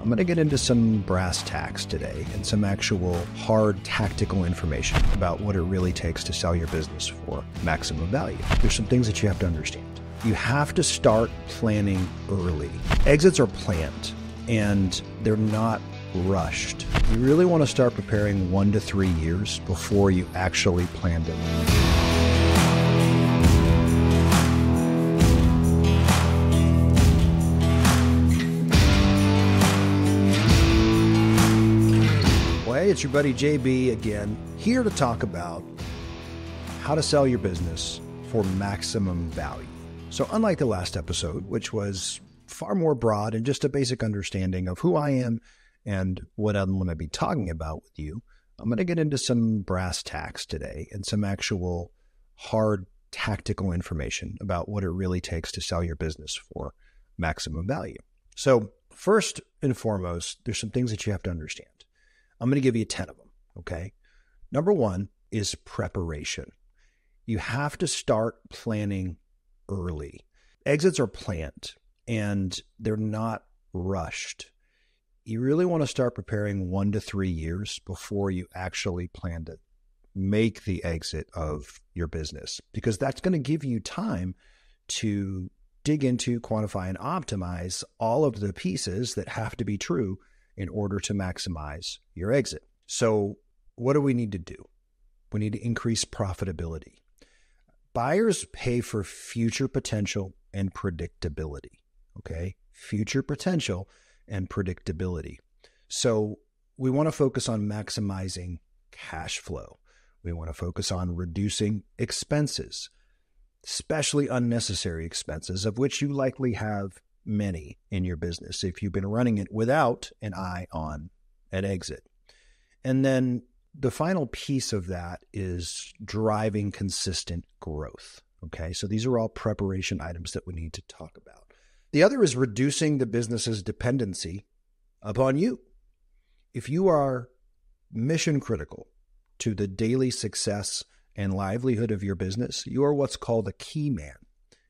I'm going to get into some brass tacks today and some actual hard tactical information about what it really takes to sell your business for maximum value. There's some things that you have to understand. You have to start planning early. Exits are planned and they're not rushed. You really want to start preparing one to three years before you actually plan them. it's your buddy JB again, here to talk about how to sell your business for maximum value. So, unlike the last episode, which was far more broad and just a basic understanding of who I am and what I'm going to be talking about with you, I'm going to get into some brass tacks today and some actual hard tactical information about what it really takes to sell your business for maximum value. So, first and foremost, there's some things that you have to understand. I'm going to give you 10 of them. Okay. Number one is preparation. You have to start planning early. Exits are planned and they're not rushed. You really want to start preparing one to three years before you actually plan to make the exit of your business because that's going to give you time to dig into, quantify, and optimize all of the pieces that have to be true in order to maximize your exit. So, what do we need to do? We need to increase profitability. Buyers pay for future potential and predictability. Okay. Future potential and predictability. So, we want to focus on maximizing cash flow. We want to focus on reducing expenses, especially unnecessary expenses, of which you likely have many in your business if you've been running it without an eye on an exit. And then the final piece of that is driving consistent growth. Okay. So these are all preparation items that we need to talk about. The other is reducing the business's dependency upon you. If you are mission critical to the daily success and livelihood of your business, you are what's called a key man.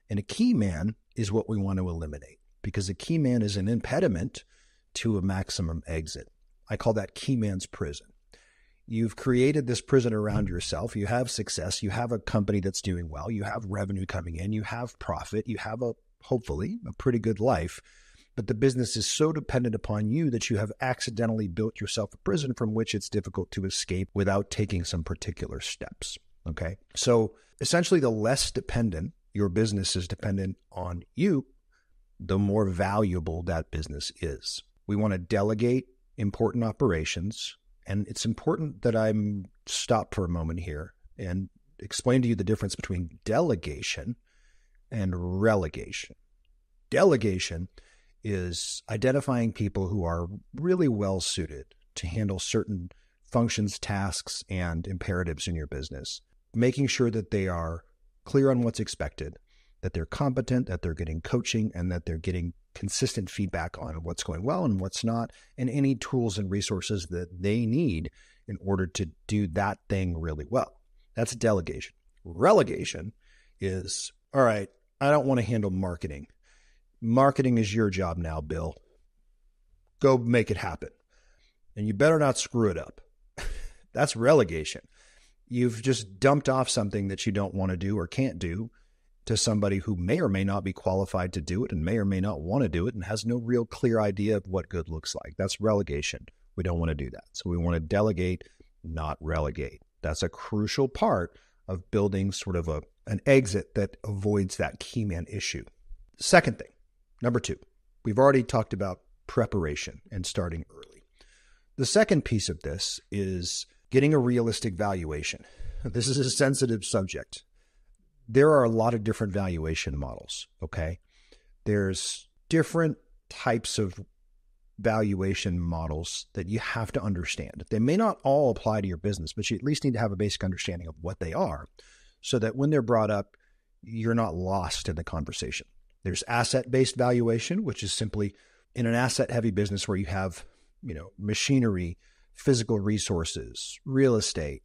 And a key man is what we want to eliminate because a key man is an impediment to a maximum exit. I call that key man's prison. You've created this prison around mm-hmm. yourself. You have success. You have a company that's doing well. You have revenue coming in. You have profit. You have a, hopefully, a pretty good life. But the business is so dependent upon you that you have accidentally built yourself a prison from which it's difficult to escape without taking some particular steps. Okay. So essentially, the less dependent your business is dependent on you, the more valuable that business is. We want to delegate important operations. And it's important that I'm stop for a moment here and explain to you the difference between delegation and relegation. Delegation is identifying people who are really well suited to handle certain functions, tasks, and imperatives in your business, making sure that they are clear on what's expected, that they're competent, that they're getting coaching, and that they're getting consistent feedback on what's going well and what's not, and any tools and resources that they need in order to do that thing really well. That's delegation. Relegation is all right, I don't want to handle marketing. Marketing is your job now, Bill. Go make it happen. And you better not screw it up. That's relegation. You've just dumped off something that you don't want to do or can't do to somebody who may or may not be qualified to do it and may or may not want to do it and has no real clear idea of what good looks like. That's relegation. We don't want to do that. So we want to delegate, not relegate. That's a crucial part of building sort of a an exit that avoids that key man issue. Second thing, number 2. We've already talked about preparation and starting early. The second piece of this is getting a realistic valuation. This is a sensitive subject there are a lot of different valuation models, okay? There's different types of valuation models that you have to understand. They may not all apply to your business, but you at least need to have a basic understanding of what they are so that when they're brought up, you're not lost in the conversation. There's asset based valuation, which is simply in an asset heavy business where you have, you know, machinery, physical resources, real estate,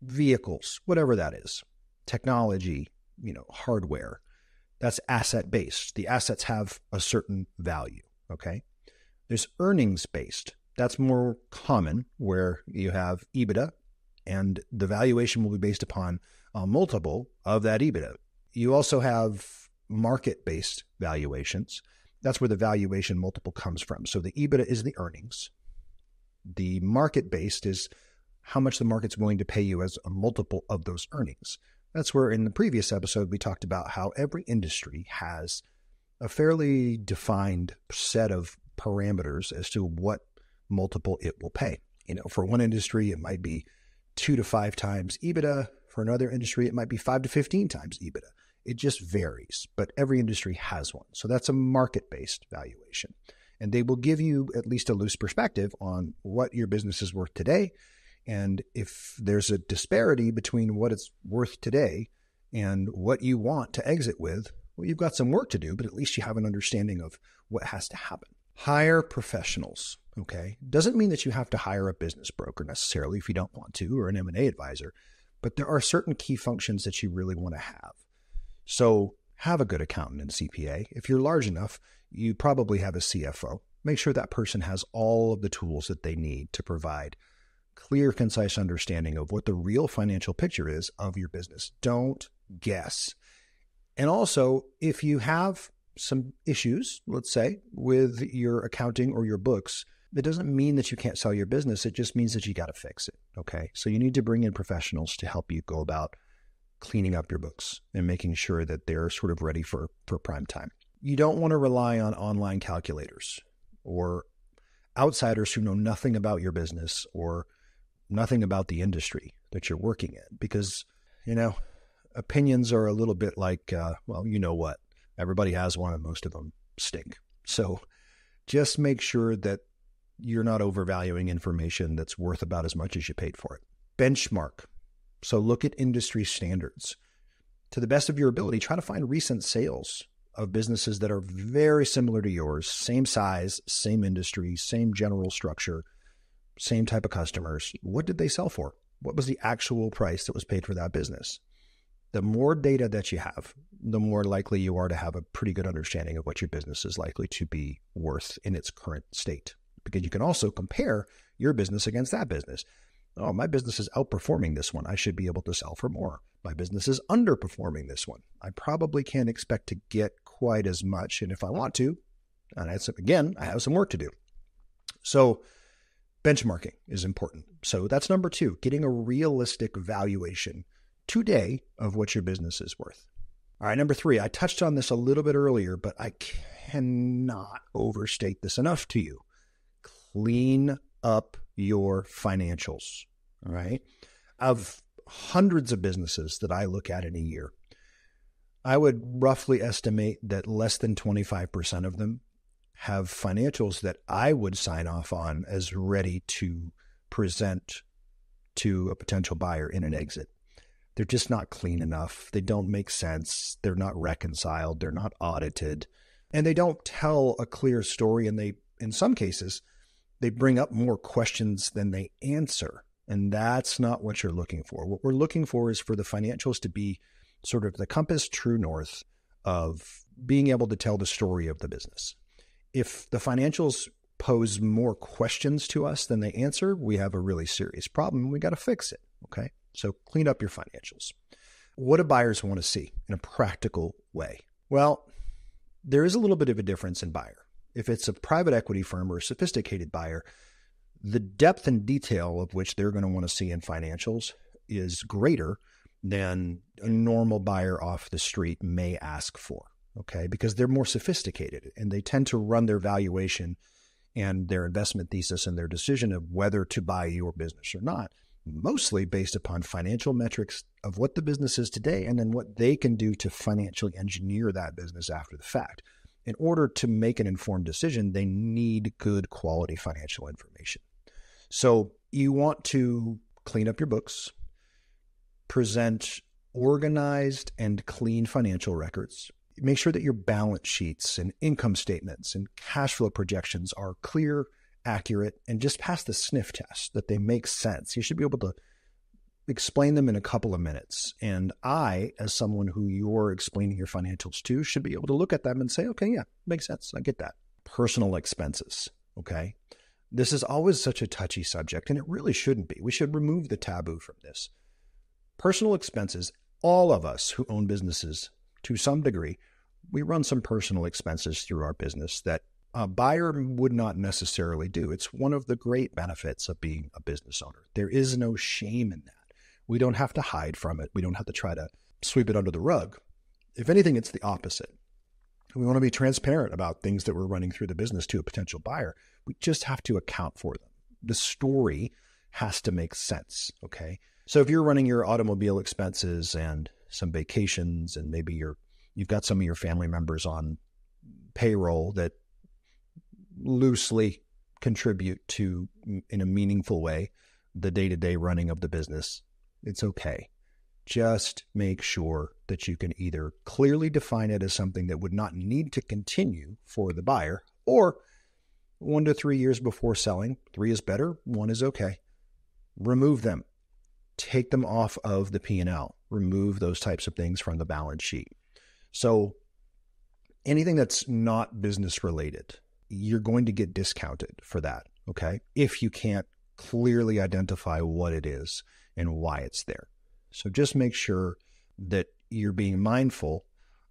vehicles, whatever that is, technology, you know hardware that's asset based the assets have a certain value okay there's earnings based that's more common where you have ebitda and the valuation will be based upon a multiple of that ebitda you also have market based valuations that's where the valuation multiple comes from so the ebitda is the earnings the market based is how much the market's willing to pay you as a multiple of those earnings that's where in the previous episode we talked about how every industry has a fairly defined set of parameters as to what multiple it will pay. You know, for one industry, it might be two to five times EBITDA. For another industry, it might be five to 15 times EBITDA. It just varies, but every industry has one. So that's a market based valuation. And they will give you at least a loose perspective on what your business is worth today and if there's a disparity between what it's worth today and what you want to exit with, well, you've got some work to do, but at least you have an understanding of what has to happen. Hire professionals. Okay. Doesn't mean that you have to hire a business broker necessarily if you don't want to, or an M&A advisor, but there are certain key functions that you really want to have. So have a good accountant and CPA. If you're large enough, you probably have a CFO. Make sure that person has all of the tools that they need to provide clear, concise understanding of what the real financial picture is of your business. Don't guess. And also, if you have some issues, let's say, with your accounting or your books, it doesn't mean that you can't sell your business. It just means that you got to fix it. Okay. So you need to bring in professionals to help you go about cleaning up your books and making sure that they're sort of ready for, for prime time. You don't want to rely on online calculators or outsiders who know nothing about your business or nothing about the industry that you're working in because, you know, opinions are a little bit like, uh, well, you know what? Everybody has one and most of them stink. So just make sure that you're not overvaluing information that's worth about as much as you paid for it. Benchmark. So look at industry standards. To the best of your ability, try to find recent sales of businesses that are very similar to yours, same size, same industry, same general structure, same type of customers, what did they sell for? What was the actual price that was paid for that business? The more data that you have, the more likely you are to have a pretty good understanding of what your business is likely to be worth in its current state. Because you can also compare your business against that business. Oh, my business is outperforming this one. I should be able to sell for more. My business is underperforming this one. I probably can't expect to get quite as much. And if I want to, and I, again, I have some work to do. So, benchmarking is important. So that's number two, getting a realistic valuation today of what your business is worth. All right, number three, I touched on this a little bit earlier, but I cannot overstate this enough to you. Clean up your financials. All right. Of hundreds of businesses that I look at in a year, I would roughly estimate that less than 25% of them have financials that I would sign off on as ready to present to a potential buyer in an exit. They're just not clean enough. They don't make sense. They're not reconciled. They're not audited. And they don't tell a clear story. And they, in some cases, they bring up more questions than they answer. And that's not what you're looking for. What we're looking for is for the financials to be sort of the compass true north of being able to tell the story of the business if the financials pose more questions to us than they answer, we have a really serious problem. We got to fix it. Okay. So clean up your financials. What do buyers want to see in a practical way? Well, there is a little bit of a difference in buyer. If it's a private equity firm or a sophisticated buyer, the depth and detail of which they're going to want to see in financials is greater than a normal buyer off the street may ask for okay, because they're more sophisticated and they tend to run their valuation and their investment thesis and their decision of whether to buy your business or not, mostly based upon financial metrics of what the business is today and then what they can do to financially engineer that business after the fact. In order to make an informed decision, they need good quality financial information. So you want to clean up your books, present organized and clean financial records, make sure that your balance sheets and income statements and cash flow projections are clear, accurate, and just pass the sniff test that they make sense. You should be able to explain them in a couple of minutes. And I, as someone who you're explaining your financials to, should be able to look at them and say, okay, yeah, makes sense. I get that. Personal expenses. Okay. This is always such a touchy subject, and it really shouldn't be. We should remove the taboo from this. Personal expenses, all of us who own businesses to some degree, we run some personal expenses through our business that a buyer would not necessarily do. It's one of the great benefits of being a business owner. There is no shame in that. We don't have to hide from it. We don't have to try to sweep it under the rug. If anything, it's the opposite. We want to be transparent about things that we're running through the business to a potential buyer. We just have to account for them. The story has to make sense. Okay. So if you're running your automobile expenses and some vacations and maybe you're you've got some of your family members on payroll that loosely contribute to in a meaningful way the day-to-day running of the business it's okay just make sure that you can either clearly define it as something that would not need to continue for the buyer or one to three years before selling three is better one is okay remove them take them off of the P&L, remove those types of things from the balance sheet. So anything that's not business related, you're going to get discounted for that, okay? If you can't clearly identify what it is and why it's there. So just make sure that you're being mindful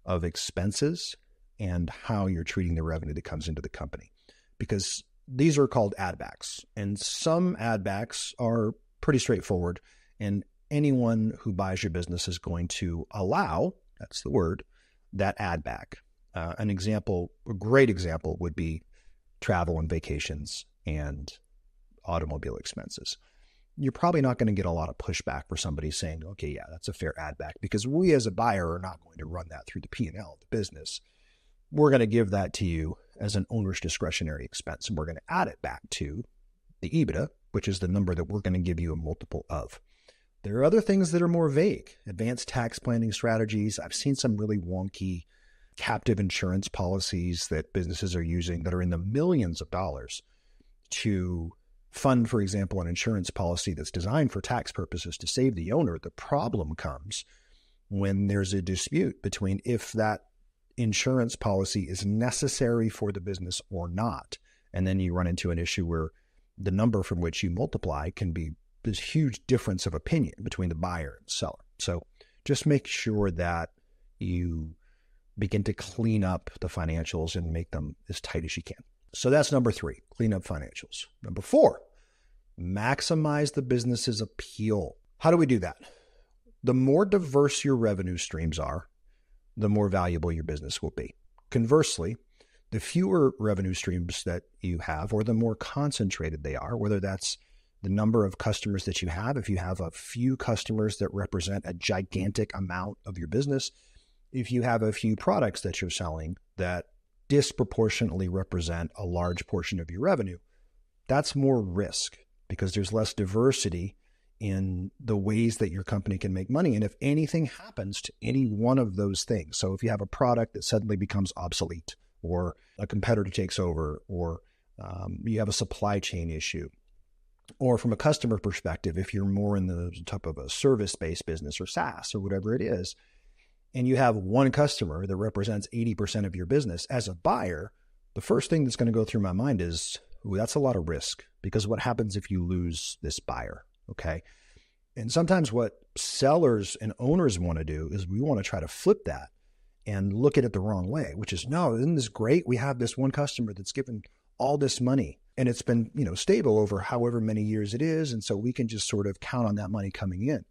of expenses and how you're treating the revenue that comes into the company because these are called addbacks, and some addbacks are pretty straightforward and anyone who buys your business is going to allow, that's the word, that ad back. Uh, an example, a great example would be travel and vacations and automobile expenses. You're probably not going to get a lot of pushback for somebody saying, okay, yeah, that's a fair ad back because we as a buyer are not going to run that through the P&L of the business. We're going to give that to you as an owner's discretionary expense and we're going to add it back to the EBITDA, which is the number that we're going to give you a multiple of. There are other things that are more vague, advanced tax planning strategies. I've seen some really wonky captive insurance policies that businesses are using that are in the millions of dollars to fund, for example, an insurance policy that's designed for tax purposes to save the owner. The problem comes when there's a dispute between if that insurance policy is necessary for the business or not. And then you run into an issue where the number from which you multiply can be this huge difference of opinion between the buyer and seller. So just make sure that you begin to clean up the financials and make them as tight as you can. So that's number three, clean up financials. Number four, maximize the business's appeal. How do we do that? The more diverse your revenue streams are, the more valuable your business will be. Conversely, the fewer revenue streams that you have, or the more concentrated they are, whether that's the number of customers that you have. If you have a few customers that represent a gigantic amount of your business, if you have a few products that you're selling that disproportionately represent a large portion of your revenue, that's more risk because there's less diversity in the ways that your company can make money. And if anything happens to any one of those things, so if you have a product that suddenly becomes obsolete, or a competitor takes over, or um, you have a supply chain issue, or from a customer perspective, if you're more in the type of a service based business or SaaS or whatever it is, and you have one customer that represents 80% of your business, as a buyer, the first thing that's going to go through my mind is, ooh, that's a lot of risk because what happens if you lose this buyer? Okay. And sometimes what sellers and owners want to do is we want to try to flip that and look at it the wrong way, which is no, isn't this great? We have this one customer that's given all this money and it's been, you know, stable over however many years it is. And so we can just sort of count on that money coming in.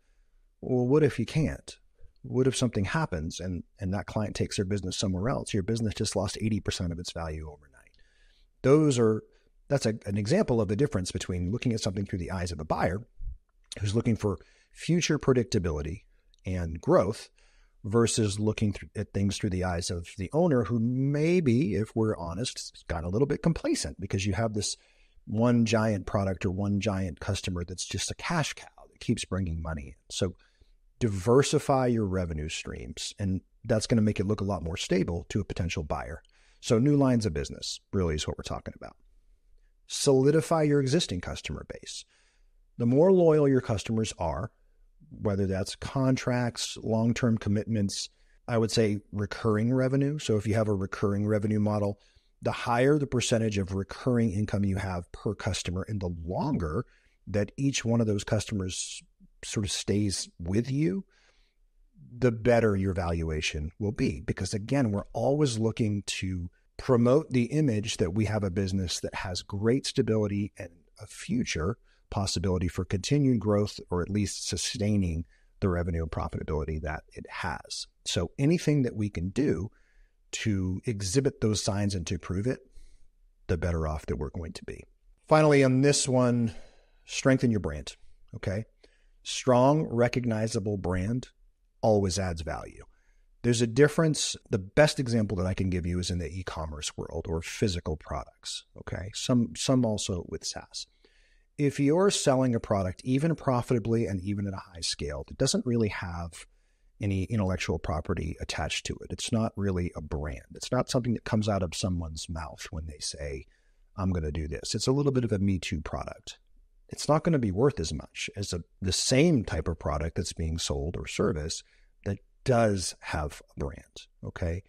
Well, what if you can't? What if something happens and, and that client takes their business somewhere else? Your business just lost 80% of its value overnight. Those are, that's a, an example of the difference between looking at something through the eyes of a buyer who's looking for future predictability and growth versus looking th- at things through the eyes of the owner, who maybe, if we're honest, got a little bit complacent because you have this one giant product or one giant customer that's just a cash cow that keeps bringing money. So diversify your revenue streams, and that's going to make it look a lot more stable to a potential buyer. So, new lines of business really is what we're talking about. Solidify your existing customer base. The more loyal your customers are, whether that's contracts, long term commitments, I would say recurring revenue. So if you have a recurring revenue model, the higher the percentage of recurring income you have per customer and the longer that each one of those customers sort of stays with you, the better your valuation will be. Because again, we're always looking to promote the image that we have a business that has great stability and a future possibility for continued growth or at least sustaining the revenue and profitability that it has. So anything that we can do to exhibit those signs and to prove it, the better off that we're going to be. Finally, on this one, strengthen your brand. Okay. Strong, recognizable brand always adds value. There's a difference. The best example that I can give you is in the e-commerce world or physical products. Okay. Some some also with SaaS if you're selling a product, even profitably and even at a high scale, that doesn't really have any intellectual property attached to it. It's not really a brand. It's not something that comes out of someone's mouth when they say, I'm going to do this. It's a little bit of a Me Too product. It's not going to be worth as much as a, the same type of product that's being sold or service that does have a brand. Okay.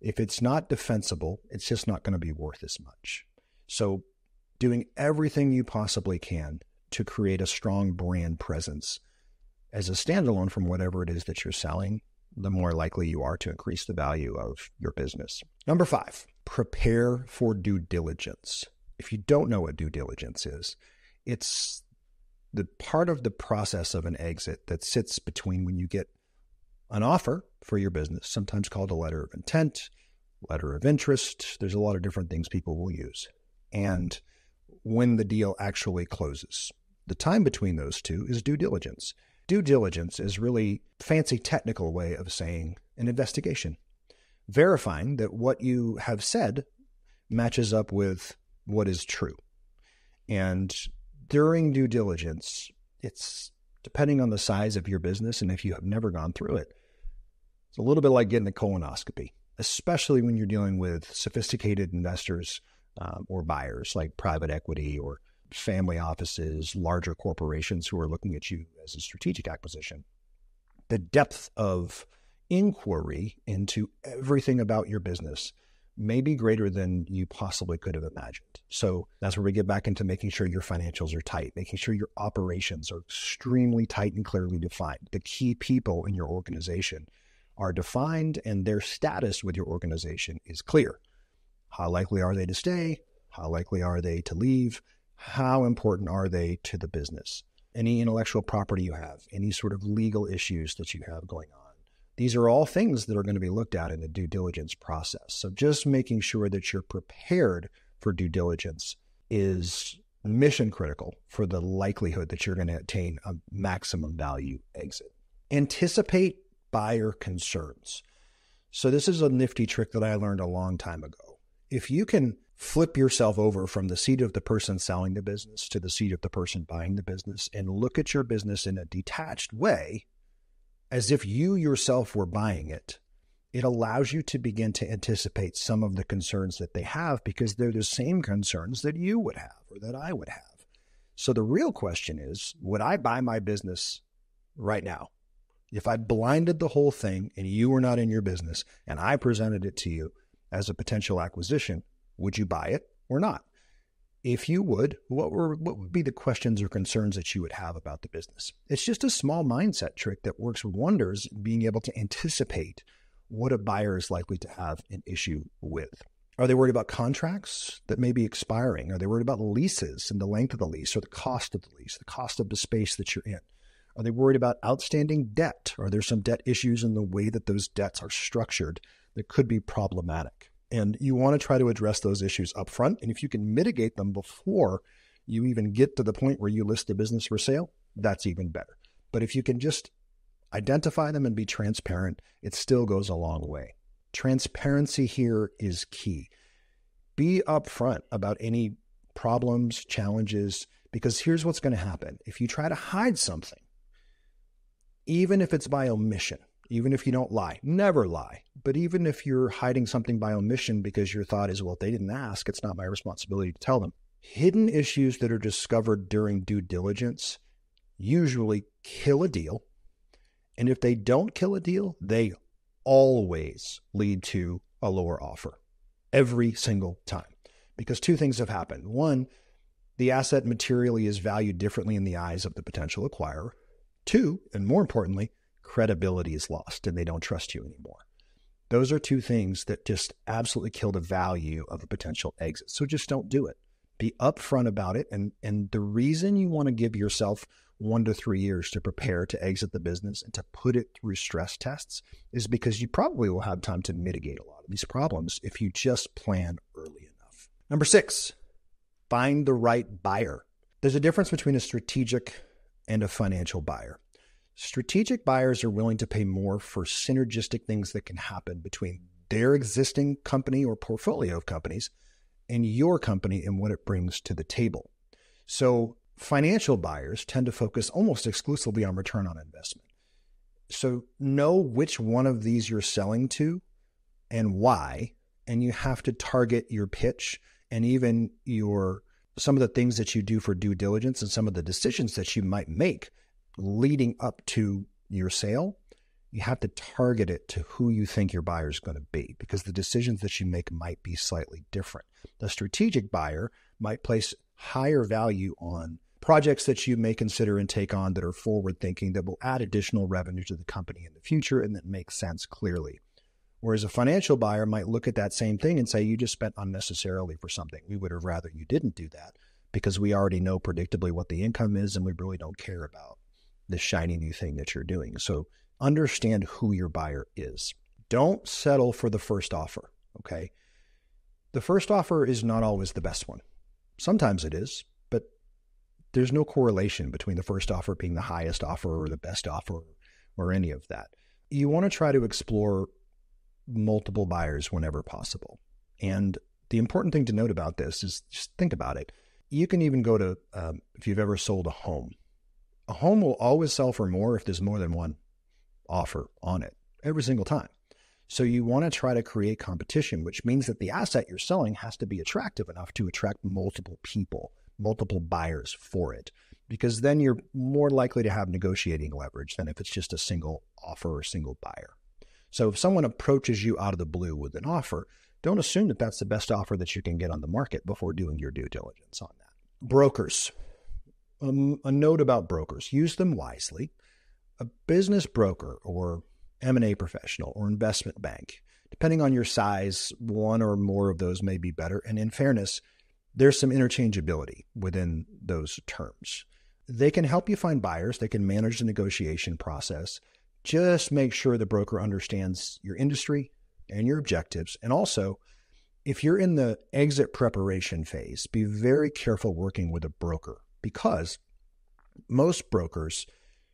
If it's not defensible, it's just not going to be worth as much. So doing everything you possibly can to create a strong brand presence as a standalone from whatever it is that you're selling, the more likely you are to increase the value of your business. Number five, prepare for due diligence. If you don't know what due diligence is, it's the part of the process of an exit that sits between when you get an offer for your business, sometimes called a letter of intent, letter of interest. There's a lot of different things people will use. And when the deal actually closes. The time between those two is due diligence. Due diligence is really fancy technical way of saying an investigation, verifying that what you have said matches up with what is true. And during due diligence, it's depending on the size of your business and if you have never gone through it, it's a little bit like getting a colonoscopy, especially when you're dealing with sophisticated investors um, or buyers like private equity or family offices, larger corporations who are looking at you as a strategic acquisition. The depth of inquiry into everything about your business may be greater than you possibly could have imagined. So that's where we get back into making sure your financials are tight, making sure your operations are extremely tight and clearly defined. The key people in your organization are defined and their status with your organization is clear. How likely are they to stay? How likely are they to leave? How important are they to the business? Any intellectual property you have, any sort of legal issues that you have going on. These are all things that are going to be looked at in the due diligence process. So just making sure that you're prepared for due diligence is mission critical for the likelihood that you're going to attain a maximum value exit. Anticipate buyer concerns. So, this is a nifty trick that I learned a long time ago if you can flip yourself over from the seat of the person selling the business to the seat of the person buying the business and look at your business in a detached way, as if you yourself were buying it, it allows you to begin to anticipate some of the concerns that they have because they're the same concerns that you would have or that I would have. So the real question is would I buy my business right now? If I blinded the whole thing and you were not in your business and I presented it to you, as a potential acquisition, would you buy it or not? If you would, what were what would be the questions or concerns that you would have about the business? It's just a small mindset trick that works wonders being able to anticipate what a buyer is likely to have an issue with. Are they worried about contracts that may be expiring? Are they worried about leases and the length of the lease or the cost of the lease, the cost of the space that you're in? Are they worried about outstanding debt? Are there some debt issues in the way that those debts are structured that could be problematic. And you want to try to address those issues up front. And if you can mitigate them before you even get to the point where you list a business for sale, that's even better. But if you can just identify them and be transparent, it still goes a long way. Transparency here is key. Be upfront about any problems, challenges, because here's what's going to happen. If you try to hide something, even if it's by omission, even if you don't lie, never lie. But even if you're hiding something by omission because your thought is, well, if they didn't ask, it's not my responsibility to tell them. Hidden issues that are discovered during due diligence usually kill a deal. And if they don't kill a deal, they always lead to a lower offer every single time. Because two things have happened. One, the asset materially is valued differently in the eyes of the potential acquirer. Two, and more importantly, credibility is lost and they don't trust you anymore. Those are two things that just absolutely kill the value of a potential exit. So just don't do it. Be upfront about it. And, and the reason you want to give yourself one to three years to prepare to exit the business and to put it through stress tests is because you probably will have time to mitigate a lot of these problems if you just plan early enough. Number six, find the right buyer. There's a difference between a strategic and a financial buyer strategic buyers are willing to pay more for synergistic things that can happen between their existing company or portfolio of companies and your company and what it brings to the table. So, financial buyers tend to focus almost exclusively on return on investment. So, know which one of these you're selling to and why, and you have to target your pitch and even your some of the things that you do for due diligence and some of the decisions that you might make leading up to your sale, you have to target it to who you think your buyer is going to be because the decisions that you make might be slightly different. The strategic buyer might place higher value on projects that you may consider and take on that are forward thinking that will add additional revenue to the company in the future and that makes sense clearly. Whereas a financial buyer might look at that same thing and say, you just spent unnecessarily for something. We would have rather you didn't do that because we already know predictably what the income is and we really don't care about this shiny new thing that you're doing. So understand who your buyer is. Don't settle for the first offer, okay? The first offer is not always the best one. Sometimes it is, but there's no correlation between the first offer being the highest offer or the best offer or any of that. You want to try to explore multiple buyers whenever possible. And the important thing to note about this is just think about it. You can even go to, um, if you've ever sold a home, a home will always sell for more if there's more than one offer on it every single time. So you want to try to create competition, which means that the asset you're selling has to be attractive enough to attract multiple people, multiple buyers for it, because then you're more likely to have negotiating leverage than if it's just a single offer or single buyer. So if someone approaches you out of the blue with an offer, don't assume that that's the best offer that you can get on the market before doing your due diligence on that. Brokers a, um, a note about brokers use them wisely. A business broker or M&A professional or investment bank, depending on your size, one or more of those may be better. And in fairness, there's some interchangeability within those terms. They can help you find buyers, they can manage the negotiation process. Just make sure the broker understands your industry and your objectives. And also, if you're in the exit preparation phase, be very careful working with a broker because most brokers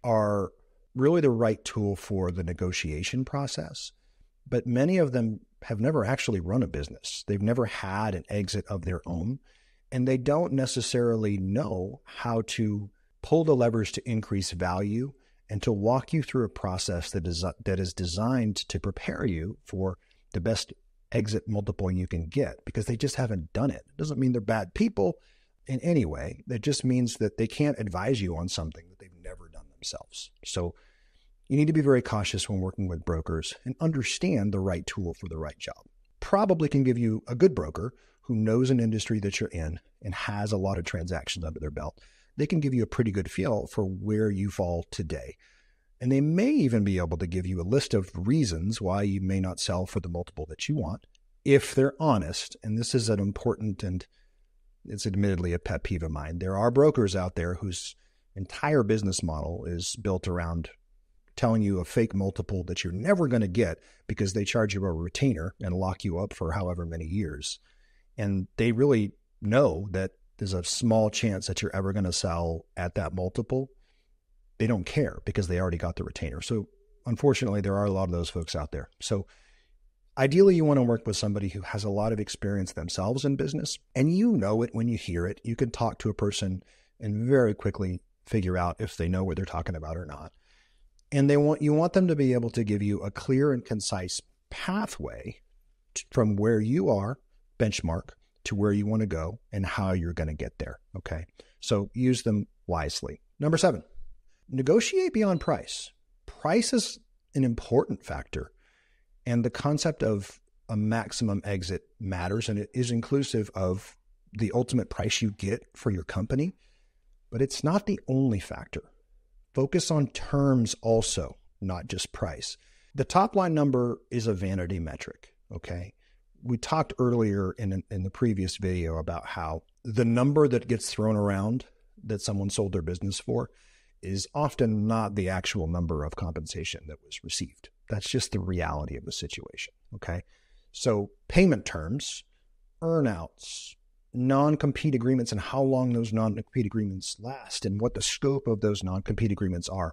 are really the right tool for the negotiation process, but many of them have never actually run a business. They've never had an exit of their own, and they don't necessarily know how to pull the levers to increase value and to walk you through a process that is that is designed to prepare you for the best exit multiple you can get because they just haven't done it. It doesn't mean they're bad people in any way. That just means that they can't advise you on something that they've never done themselves. So you need to be very cautious when working with brokers and understand the right tool for the right job. Probably can give you a good broker who knows an industry that you're in and has a lot of transactions under their belt. They can give you a pretty good feel for where you fall today. And they may even be able to give you a list of reasons why you may not sell for the multiple that you want if they're honest. And this is an important and it's admittedly a pet peeve of mine. There are brokers out there whose entire business model is built around telling you a fake multiple that you're never going to get because they charge you a retainer and lock you up for however many years. And they really know that there's a small chance that you're ever going to sell at that multiple. They don't care because they already got the retainer. So, unfortunately, there are a lot of those folks out there. So, Ideally, you want to work with somebody who has a lot of experience themselves in business, and you know it when you hear it. You can talk to a person and very quickly figure out if they know what they're talking about or not. And they want you want them to be able to give you a clear and concise pathway to, from where you are benchmark to where you want to go and how you're going to get there, okay? So use them wisely. Number 7. Negotiate beyond price. Price is an important factor and the concept of a maximum exit matters and it is inclusive of the ultimate price you get for your company, but it's not the only factor. Focus on terms also, not just price. The top line number is a vanity metric, okay? We talked earlier in, in the previous video about how the number that gets thrown around that someone sold their business for is often not the actual number of compensation that was received. That's just the reality of the situation. Okay. So payment terms, earnouts, non-compete agreements and how long those non-compete agreements last and what the scope of those non-compete agreements are.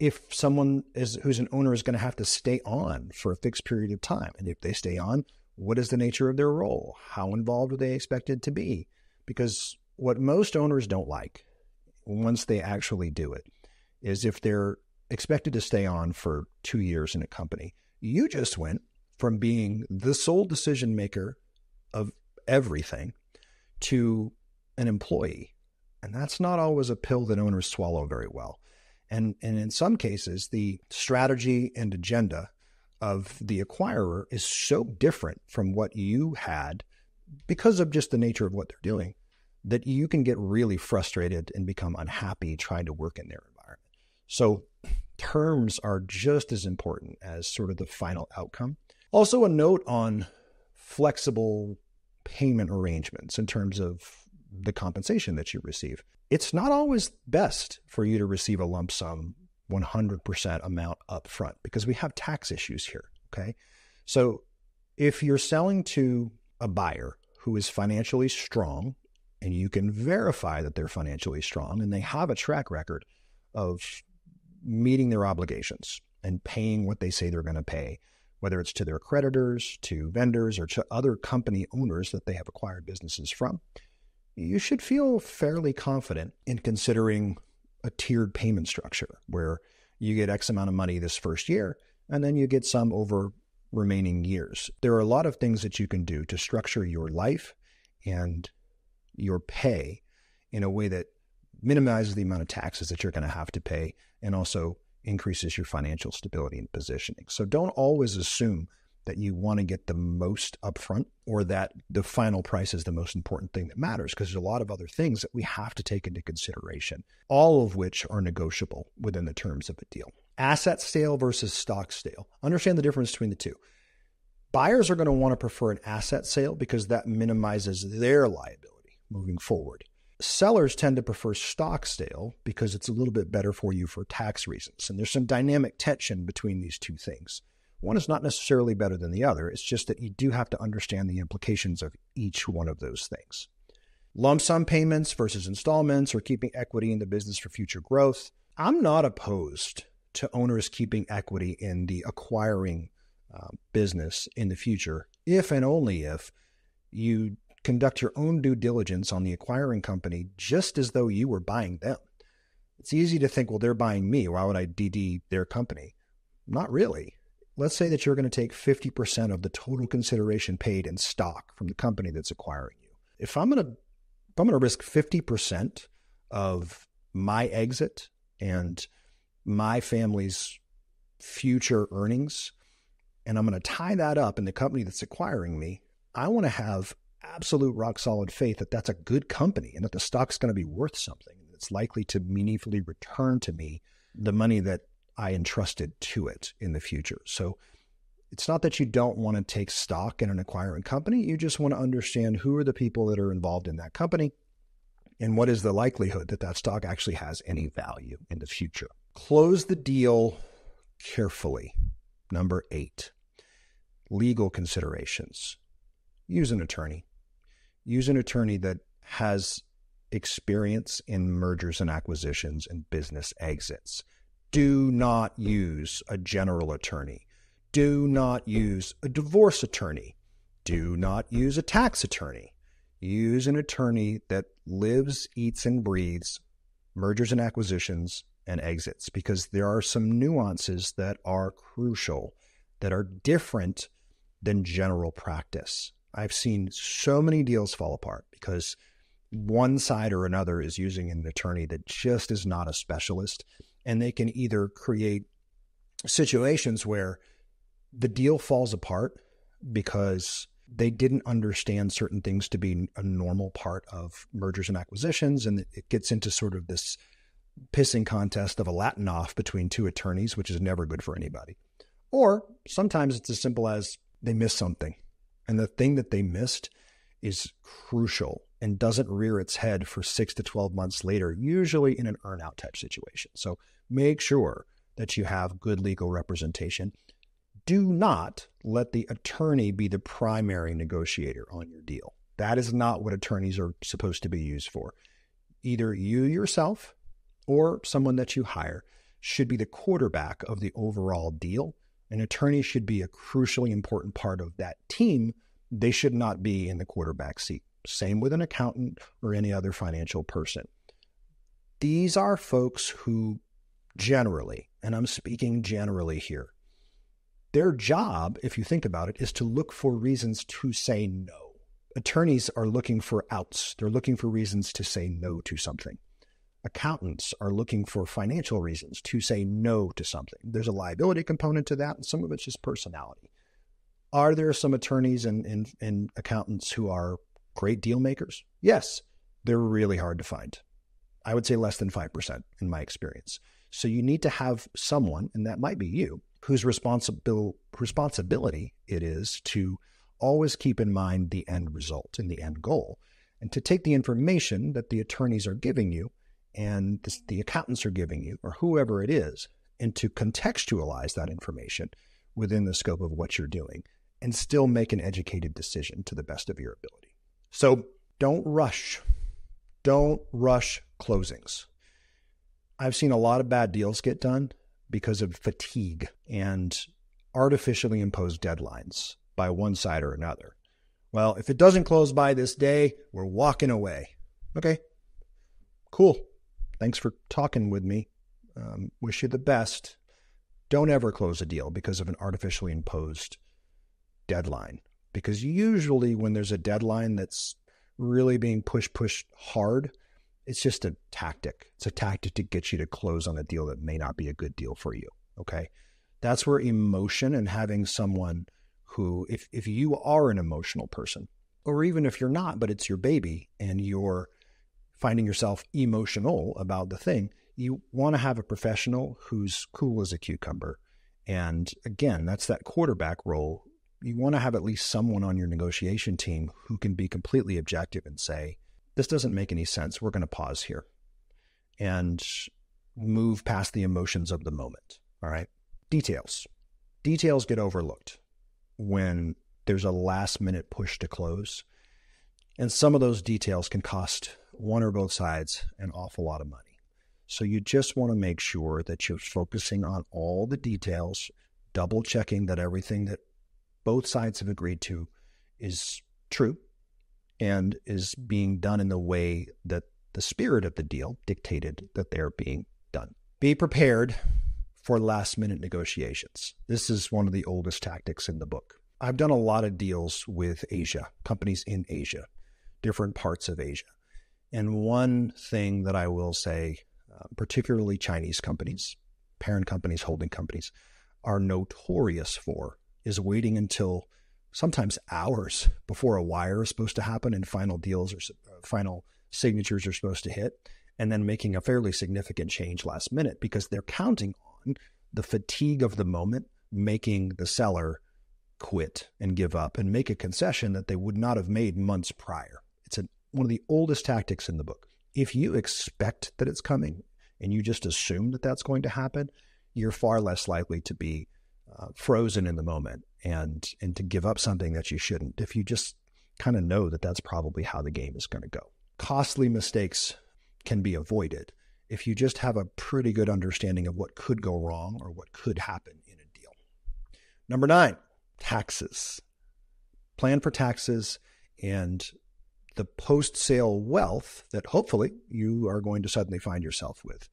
If someone is who's an owner is going to have to stay on for a fixed period of time, and if they stay on, what is the nature of their role? How involved are they expected to be? Because what most owners don't like once they actually do it is if they're expected to stay on for two years in a company. You just went from being the sole decision maker of everything to an employee. And that's not always a pill that owners swallow very well. And, and in some cases, the strategy and agenda of the acquirer is so different from what you had because of just the nature of what they're doing that you can get really frustrated and become unhappy trying to work in their environment. So terms are just as important as sort of the final outcome. Also, a note on flexible payment arrangements in terms of the compensation that you receive. It's not always best for you to receive a lump sum 100% amount up front because we have tax issues here. Okay. So if you're selling to a buyer who is financially strong and you can verify that they're financially strong and they have a track record of meeting their obligations and paying what they say they're going to pay, whether it's to their creditors, to vendors, or to other company owners that they have acquired businesses from, you should feel fairly confident in considering a tiered payment structure where you get X amount of money this first year, and then you get some over remaining years. There are a lot of things that you can do to structure your life and your pay in a way that minimizes the amount of taxes that you're going to have to pay and also increases your financial stability and positioning. So don't always assume that you want to get the most upfront or that the final price is the most important thing that matters because there's a lot of other things that we have to take into consideration, all of which are negotiable within the terms of a deal. Asset sale versus stock sale. Understand the difference between the two. Buyers are going to want to prefer an asset sale because that minimizes their liability moving forward sellers tend to prefer stock sale because it's a little bit better for you for tax reasons. And there's some dynamic tension between these two things. One is not necessarily better than the other, it's just that you do have to understand the implications of each one of those things. Lump sum payments versus installments or keeping equity in the business for future growth. I'm not opposed to owners keeping equity in the acquiring uh, business in the future if and only if you conduct your own due diligence on the acquiring company just as though you were buying them. It's easy to think, well, they're buying me. Why would I DD their company? Not really. Let's say that you're going to take 50% of the total consideration paid in stock from the company that's acquiring you. If I'm going to if I'm going to risk 50% of my exit and my family's future earnings, and I'm going to tie that up in the company that's acquiring me, I want to have absolute rock solid faith that that's a good company and that the stock's going to be worth something and it's likely to meaningfully return to me the money that I entrusted to it in the future. So it's not that you don't want to take stock in an acquiring company. You just want to understand who are the people that are involved in that company and what is the likelihood that that stock actually has any value in the future. Close the deal carefully. Number eight, legal considerations. Use an attorney use an attorney that has experience in mergers and acquisitions and business exits. Do not use a general attorney. Do not use a divorce attorney. Do not use a tax attorney. Use an attorney that lives, eats, and breathes mergers and acquisitions and exits because there are some nuances that are crucial, that are different than general practice. I've seen so many deals fall apart because one side or another is using an attorney that just is not a specialist. And they can either create situations where the deal falls apart because they didn't understand certain things to be a normal part of mergers and acquisitions. And it gets into sort of this pissing contest of a Latin off between two attorneys, which is never good for anybody. Or sometimes it's as simple as they miss something and the thing that they missed is crucial and doesn't rear its head for six to 12 months later, usually in an earnout type situation. So make sure that you have good legal representation. Do not let the attorney be the primary negotiator on your deal. That is not what attorneys are supposed to be used for. Either you yourself or someone that you hire should be the quarterback of the overall deal an attorney should be a crucially important part of that team. They should not be in the quarterback seat. Same with an accountant or any other financial person. These are folks who generally, and I'm speaking generally here, their job, if you think about it, is to look for reasons to say no. Attorneys are looking for outs, they're looking for reasons to say no to something accountants are looking for financial reasons to say no to something. There's a liability component to that, and some of it's just personality. Are there some attorneys and, and, and accountants who are great deal makers? Yes, they're really hard to find. I would say less than 5% in my experience. So you need to have someone, and that might be you, whose responsibility it is to always keep in mind the end result and the end goal, and to take the information that the attorneys are giving you and the, the accountants are giving you or whoever it is, and to contextualize that information within the scope of what you're doing and still make an educated decision to the best of your ability. So don't rush. Don't rush closings. I've seen a lot of bad deals get done because of fatigue and artificially imposed deadlines by one side or another. Well, if it doesn't close by this day, we're walking away. Okay, cool thanks for talking with me. Um, wish you the best. Don't ever close a deal because of an artificially imposed deadline. Because usually, when there's a deadline that's really being pushed, pushed hard, it's just a tactic. It's a tactic to get you to close on a deal that may not be a good deal for you. Okay. That's where emotion and having someone who, if, if you are an emotional person, or even if you're not, but it's your baby and you're finding yourself emotional about the thing, you want to have a professional who's cool as a cucumber. And again, that's that quarterback role. You want to have at least someone on your negotiation team who can be completely objective and say, this doesn't make any sense. We're going to pause here and move past the emotions of the moment. All right. Details. Details get overlooked when there's a last minute push to close. And some of those details can cost one or both sides an awful lot of money. So you just want to make sure that you're focusing on all the details, double checking that everything that both sides have agreed to is true and is being done in the way that the spirit of the deal dictated that they're being done. Be prepared for last minute negotiations. This is one of the oldest tactics in the book. I've done a lot of deals with Asia, companies in Asia, different parts of Asia. And one thing that I will say, uh, particularly Chinese companies, parent companies, holding companies, are notorious for is waiting until sometimes hours before a wire is supposed to happen and final deals or uh, final signatures are supposed to hit, and then making a fairly significant change last minute because they're counting on the fatigue of the moment making the seller quit and give up and make a concession that they would not have made months prior one of the oldest tactics in the book. If you expect that it's coming and you just assume that that's going to happen, you're far less likely to be uh, frozen in the moment and and to give up something that you shouldn't. If you just kind of know that that's probably how the game is going to go. Costly mistakes can be avoided if you just have a pretty good understanding of what could go wrong or what could happen in a deal. Number 9, taxes. Plan for taxes and the post sale wealth that hopefully you are going to suddenly find yourself with.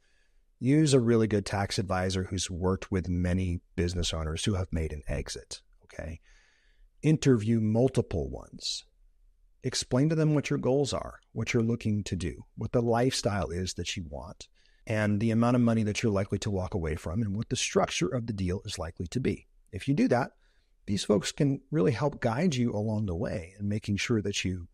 Use a really good tax advisor who's worked with many business owners who have made an exit. Okay. Interview multiple ones. Explain to them what your goals are, what you're looking to do, what the lifestyle is that you want, and the amount of money that you're likely to walk away from, and what the structure of the deal is likely to be. If you do that, these folks can really help guide you along the way in making sure that you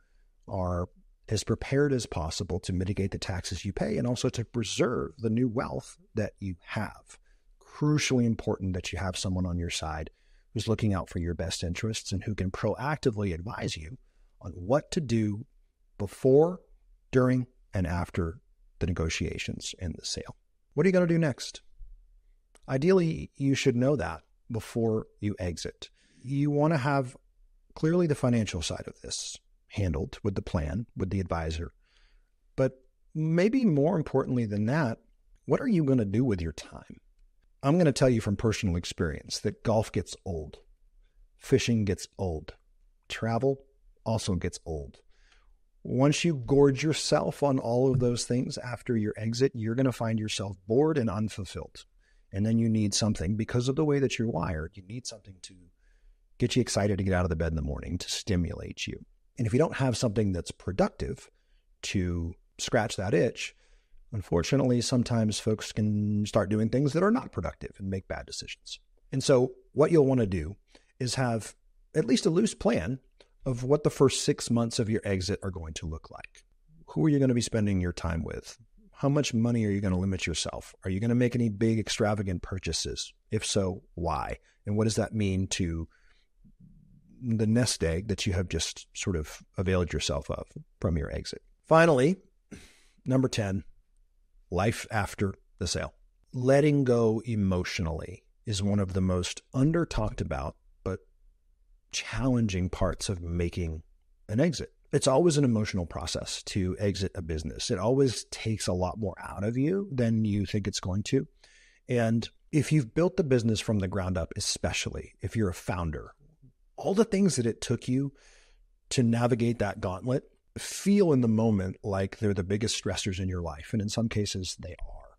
are as prepared as possible to mitigate the taxes you pay and also to preserve the new wealth that you have. Crucially important that you have someone on your side who's looking out for your best interests and who can proactively advise you on what to do before, during, and after the negotiations and the sale. What are you going to do next? Ideally, you should know that before you exit. You want to have clearly the financial side of this handled with the plan, with the advisor. But maybe more importantly than that, what are you going to do with your time? I'm going to tell you from personal experience that golf gets old, fishing gets old, travel also gets old. Once you gorge yourself on all of those things after your exit, you're going to find yourself bored and unfulfilled. And then you need something because of the way that you're wired. You need something to get you excited to get out of the bed in the morning, to stimulate you. And if you don't have something that's productive to scratch that itch, unfortunately, sometimes folks can start doing things that are not productive and make bad decisions. And so, what you'll want to do is have at least a loose plan of what the first six months of your exit are going to look like. Who are you going to be spending your time with? How much money are you going to limit yourself? Are you going to make any big extravagant purchases? If so, why? And what does that mean to the nest egg that you have just sort of availed yourself of from your exit. Finally, number 10, life after the sale. Letting go emotionally is one of the most under talked about but challenging parts of making an exit. It's always an emotional process to exit a business. It always takes a lot more out of you than you think it's going to. And if you've built the business from the ground up, especially if you're a founder all the things that it took you to navigate that gauntlet feel in the moment like they're the biggest stressors in your life. And in some cases, they are.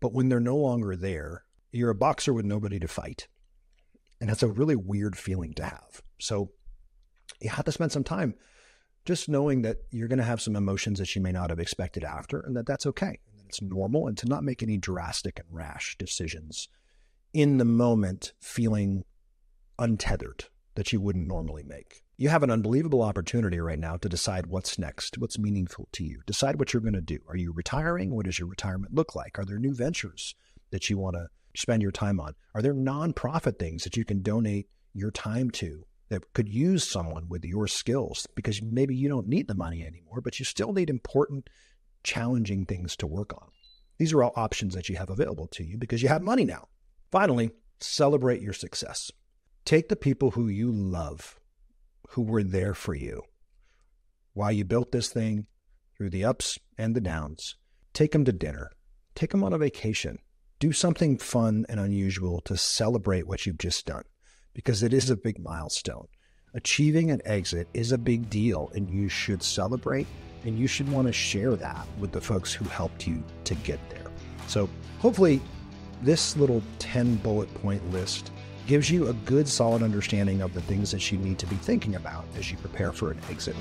But when they're no longer there, you're a boxer with nobody to fight. And that's a really weird feeling to have. So you have to spend some time just knowing that you're going to have some emotions that you may not have expected after and that that's okay. it's normal and to not make any drastic and rash decisions in the moment feeling untethered that you wouldn't normally make. You have an unbelievable opportunity right now to decide what's next, what's meaningful to you. Decide what you're going to do. Are you retiring? What does your retirement look like? Are there new ventures that you want to spend your time on? Are there nonprofit things that you can donate your time to that could use someone with your skills? Because maybe you don't need the money anymore, but you still need important, challenging things to work on. These are all options that you have available to you because you have money now. Finally, celebrate your success. Take the people who you love, who were there for you while you built this thing through the ups and the downs. Take them to dinner, take them on a vacation, do something fun and unusual to celebrate what you've just done because it is a big milestone. Achieving an exit is a big deal and you should celebrate and you should want to share that with the folks who helped you to get there. So, hopefully, this little 10 bullet point list gives you a good solid understanding of the things that you need to be thinking about as you prepare for an exit.